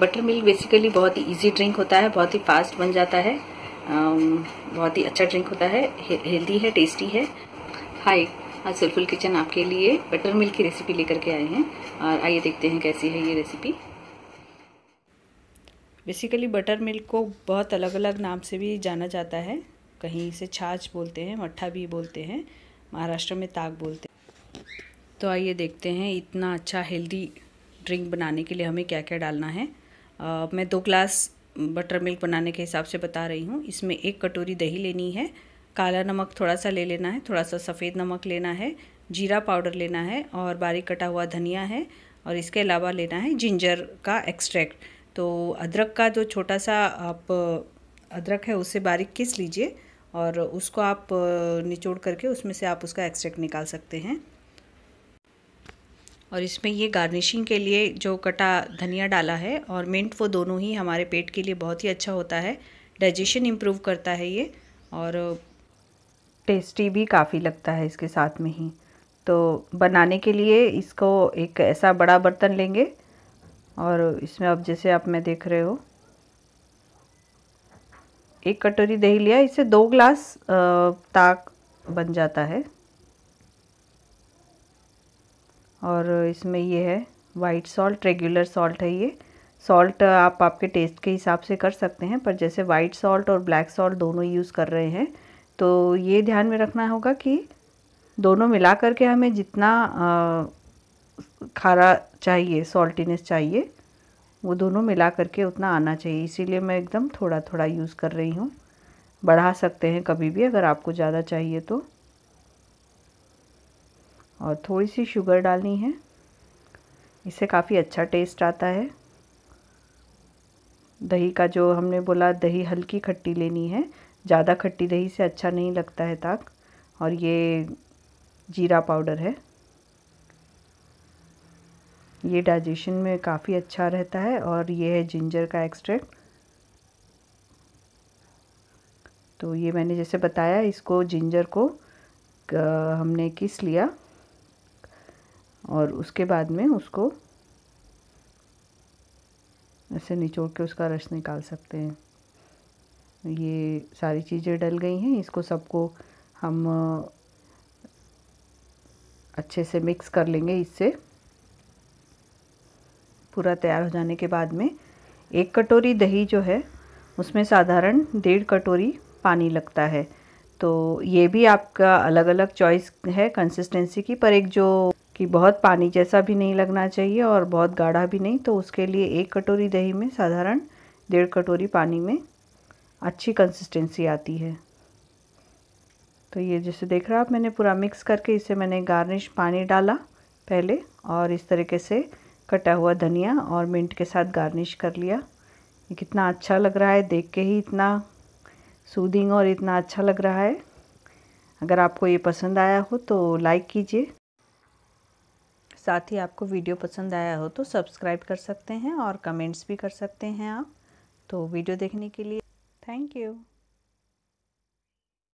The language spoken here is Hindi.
बटर मिल्क बेसिकली बहुत ही इजी ड्रिंक होता है बहुत ही फास्ट बन जाता है um, बहुत ही अच्छा ड्रिंक होता है हेल्दी है टेस्टी है हाय आज सिल्फुल किचन आपके लिए बटर मिल्क की रेसिपी लेकर के आए हैं और आइए देखते हैं कैसी है ये रेसिपी बेसिकली बटर मिल्क को बहुत अलग अलग नाम से भी जाना जाता है कहीं से छाछ बोलते हैं मट्ठा भी बोलते हैं महाराष्ट्र में ताक बोलते हैं तो आइए देखते हैं इतना अच्छा हेल्दी ड्रिंक बनाने के लिए हमें क्या क्या डालना है आ, मैं दो ग्लास बटर मिल्क बनाने के हिसाब से बता रही हूँ इसमें एक कटोरी दही लेनी है काला नमक थोड़ा सा ले लेना है थोड़ा सा सफ़ेद नमक लेना है जीरा पाउडर लेना है और बारीक कटा हुआ धनिया है और इसके अलावा लेना है जिंजर का एक्सट्रैक्ट तो अदरक का जो छोटा सा आप अदरक है उसे बारीक किस लीजिए और उसको आप निचोड़ करके उसमें से आप उसका एक्सट्रैक्ट निकाल सकते हैं और इसमें ये गार्निशिंग के लिए जो कटा धनिया डाला है और मिंट वो दोनों ही हमारे पेट के लिए बहुत ही अच्छा होता है डाइजेशन इम्प्रूव करता है ये और टेस्टी भी काफ़ी लगता है इसके साथ में ही तो बनाने के लिए इसको एक ऐसा बड़ा बर्तन लेंगे और इसमें अब जैसे आप मैं देख रहे हो एक कटोरी दही लिया इससे दो ग्लास ताक बन जाता है और इसमें ये है वाइट सॉल्ट रेगुलर सॉल्ट है ये सॉल्ट आप आपके टेस्ट के हिसाब से कर सकते हैं पर जैसे वाइट सॉल्ट और ब्लैक सॉल्ट दोनों यूज़ कर रहे हैं तो ये ध्यान में रखना होगा कि दोनों मिला करके हमें जितना खारा चाहिए सॉल्टीनेस चाहिए वो दोनों मिला करके उतना आना चाहिए इसीलिए मैं एकदम थोड़ा थोड़ा यूज़ कर रही हूँ बढ़ा सकते हैं कभी भी अगर आपको ज़्यादा चाहिए तो और थोड़ी सी शुगर डालनी है इससे काफ़ी अच्छा टेस्ट आता है दही का जो हमने बोला दही हल्की खट्टी लेनी है ज़्यादा खट्टी दही से अच्छा नहीं लगता है ताक और ये जीरा पाउडर है ये डाइजेशन में काफ़ी अच्छा रहता है और ये है जिंजर का एक्सट्रैक्ट तो ये मैंने जैसे बताया इसको जिंजर को हमने किस लिया और उसके बाद में उसको ऐसे निचोड़ के उसका रस निकाल सकते हैं ये सारी चीज़ें डल गई हैं इसको सबको हम अच्छे से मिक्स कर लेंगे इससे पूरा तैयार हो जाने के बाद में एक कटोरी दही जो है उसमें साधारण डेढ़ कटोरी पानी लगता है तो ये भी आपका अलग अलग चॉइस है कंसिस्टेंसी की पर एक जो कि बहुत पानी जैसा भी नहीं लगना चाहिए और बहुत गाढ़ा भी नहीं तो उसके लिए एक कटोरी दही में साधारण डेढ़ कटोरी पानी में अच्छी कंसिस्टेंसी आती है तो ये जैसे देख रहा आप मैंने पूरा मिक्स करके इसे मैंने गार्निश पानी डाला पहले और इस तरीके से कटा हुआ धनिया और मिंट के साथ गार्निश कर लिया ये कितना अच्छा लग रहा है देख के ही इतना सूदिंग और इतना अच्छा लग रहा है अगर आपको ये पसंद आया हो तो लाइक कीजिए साथ ही आपको वीडियो पसंद आया हो तो सब्सक्राइब कर सकते हैं और कमेंट्स भी कर सकते हैं आप तो वीडियो देखने के लिए थैंक यू